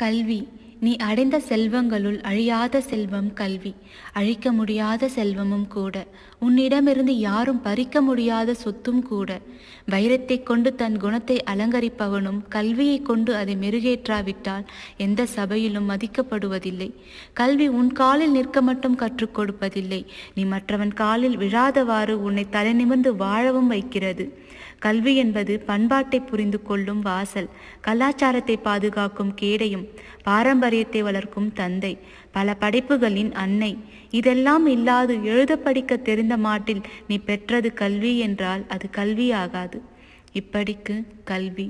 கல்வி நீ அடைந்த செல்வங்களுள் அழியாத செல்வம் கல்வி அழிக்க முடியாத செல்வமும் கூட உன்னிடமிருந்து யாரும் பறிக்க முடியாத சொத்தும் கூட வைரத்தை கொண்டு தன் குணத்தை அலங்கரிப்பவனும் கல்வியை கொண்டு அதை மெருகேற்றாவிட்டால் எந்த சபையிலும் மதிக்கப்படுவதில்லை கல்வி உன் காலில் நிற்க மட்டும் கற்றுக் கொடுப்பதில்லை நீ மற்றவன் காலில் விழாதவாறு உன்னை தலை நிமிர்ந்து வாழவும் வைக்கிறது கல்வி என்பது பண்பாட்டை புரிந்து கொள்ளும் வாசல் கலாச்சாரத்தை பாதுகாக்கும் கேடையும் பாரம்பரியத்தை வளர்க்கும் தந்தை பல படைப்புகளின் அன்னை இதெல்லாம் இல்லாது எழுத படிக்க தெரிந்த மாட்டில் நீ பெற்றது கல்வி என்றால் அது கல்வியாகாது இப்படிக்கு கல்வி